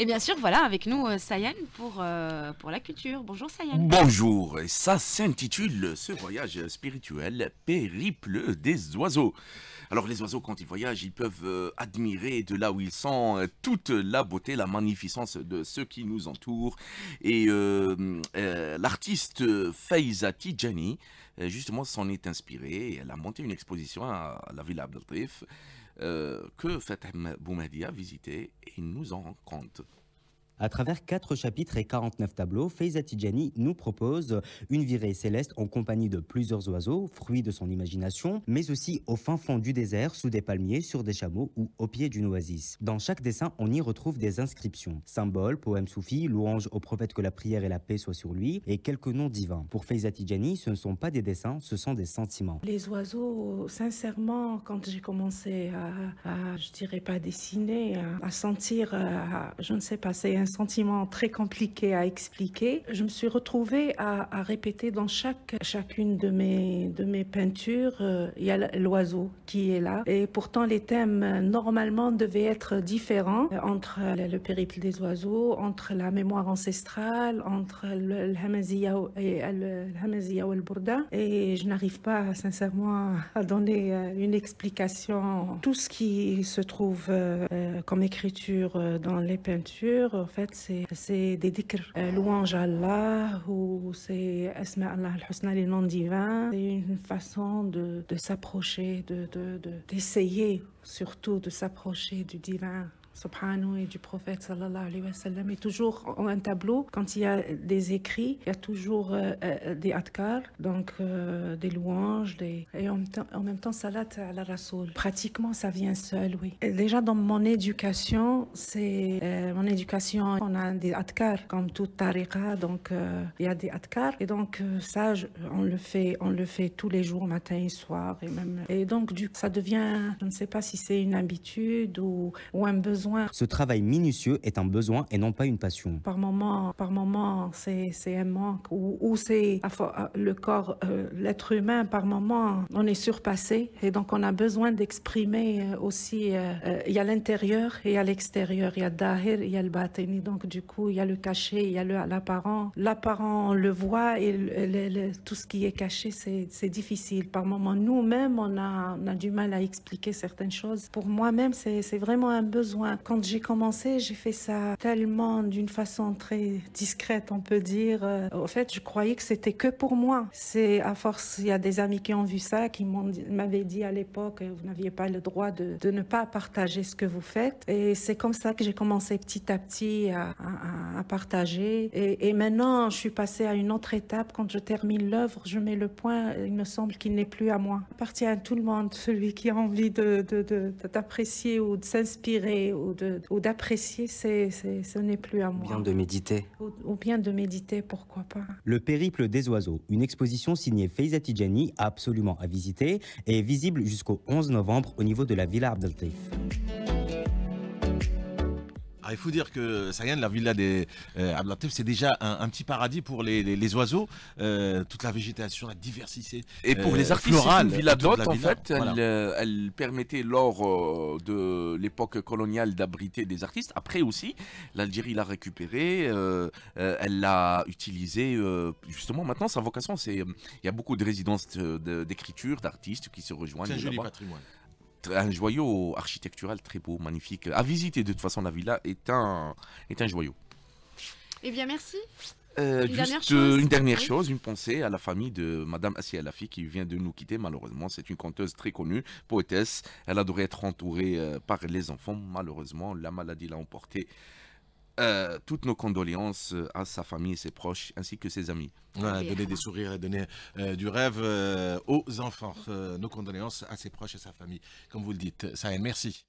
Et bien sûr, voilà avec nous euh, Sayane pour, euh, pour la culture. Bonjour Sayane. Bonjour, et ça s'intitule ce voyage spirituel Périple des oiseaux. Alors les oiseaux, quand ils voyagent, ils peuvent euh, admirer de là où ils sont toute la beauté, la magnificence de ceux qui nous entourent. Et l'artiste Faiza euh, justement, s'en est inspirée. Et elle a monté une exposition à la Villa Abdeltif euh, que Fatem Boumadi a visitée et nous en compte. À travers quatre chapitres et 49 tableaux, Feiza nous propose une virée céleste en compagnie de plusieurs oiseaux, fruits de son imagination, mais aussi au fin fond du désert, sous des palmiers, sur des chameaux ou au pied d'une oasis. Dans chaque dessin, on y retrouve des inscriptions, symboles, poèmes soufis, louanges au prophète que la prière et la paix soient sur lui, et quelques noms divins. Pour Feiza ce ne sont pas des dessins, ce sont des sentiments. Les oiseaux, sincèrement, quand j'ai commencé à, je dirais pas dessiner, à, sentir, je ne sais pas, c'est un sentiment très compliqué à expliquer. Je me suis retrouvée à, répéter dans chaque, chacune de mes, de mes peintures, euh, il y a l'oiseau qui est là. Et pourtant, les thèmes euh, normalement devaient être différents euh, entre le périple des oiseaux, entre la mémoire ancestrale, entre le, et le, ou le Burda. Et je n'arrive pas sincèrement à donner une explication. Tout ce qui se trouve comme écriture dans les peintures, fait, c'est des dhikr, euh, louange à Allah ou c'est Asma Allah al-Husna, les noms divins. C'est une façon de, de s'approcher, d'essayer de, surtout de s'approcher du divin subhanahu et du prophète sallallahu alayhi wa sallam. Et toujours en un tableau, quand il y a des écrits, il y a toujours euh, euh, des adkar, donc euh, des louanges, des... et en même, temps, salat à la rasoul. Pratiquement, ça vient seul, oui. déjà dans mon éducation, c'est mon éducation, on a des adkar, comme toute tariqa, donc il y a des adkar. Et donc ça, on le fait, on le fait tous les jours, matin et soir, et même. Et donc ça devient, je ne sais pas si c'est une habitude ou, ou un besoin ce travail minutieux est un besoin et non pas une passion. Par moment, par moment, c'est un manque ou, c'est le corps, euh, l'être humain. Par moment, on est surpassé et donc on a besoin d'exprimer euh, aussi. Euh, il y a l'intérieur et il y a l'extérieur. Il y a dahir, il y a le bâton. Donc du coup, il y a le caché, il y a l'apparent. L'apparent, on le voit et tout ce qui est caché, c'est difficile. Par moment, nous-mêmes, on on a du mal à expliquer certaines choses. Pour moi-même, c'est vraiment un besoin quand j'ai commencé, j'ai fait ça tellement d'une façon très discrète, on peut dire. Euh, au fait, je croyais que c'était que pour moi. C'est à force, il y a des amis qui ont vu ça, qui m'avaient dit à l'époque, vous n'aviez pas le droit de, ne pas partager ce que vous faites. Et c'est comme ça que j'ai commencé petit à petit à, partager. Et, maintenant, je suis passée à une autre étape. Quand je termine l'œuvre, je mets le point. Il me semble qu'il n'est plus à moi. Il appartient à tout le monde, celui qui a envie de d'apprécier ou de s'inspirer ou d'apprécier, ce n'est plus à moi. Ou bien de méditer. Ou, bien de méditer, pourquoi pas. Le périple des oiseaux, une exposition signée Faiza Tijani, absolument à visiter, est visible jusqu'au 11 novembre au niveau de la Villa Abdelatif. Ah, il faut dire que de la villa des euh, c'est déjà un, petit paradis pour les, les, oiseaux, euh, toute la végétation, la diversité. Et pour les euh, artistes, une villa d'hôte en fait, elle, euh, permettait lors de l'époque coloniale d'abriter des artistes. Après aussi, l'Algérie l'a récupérée, elle l'a utilisée, justement, maintenant, sa vocation, c'est il y a beaucoup de résidences d'écriture, d'artistes qui se rejoignent. C'est un joli patrimoine un joyau architectural très beau, magnifique. À visiter, de toute façon, la villa est un, est un joyau. Eh bien, merci. Euh, une juste dernière euh, chose, une dernière chose, une pensée à la famille de Madame Assia Lafi qui vient de nous quitter malheureusement. C'est une conteuse très connue, poétesse. Elle adorait être entourée euh, par les enfants. Malheureusement, la maladie l'a emportée euh, toutes nos condoléances euh, à sa famille et ses proches, ainsi que ses amis. donner des sourires et donner euh, du rêve aux enfants. nos condoléances à ses proches et à sa famille, comme vous le dites. Sahel, merci.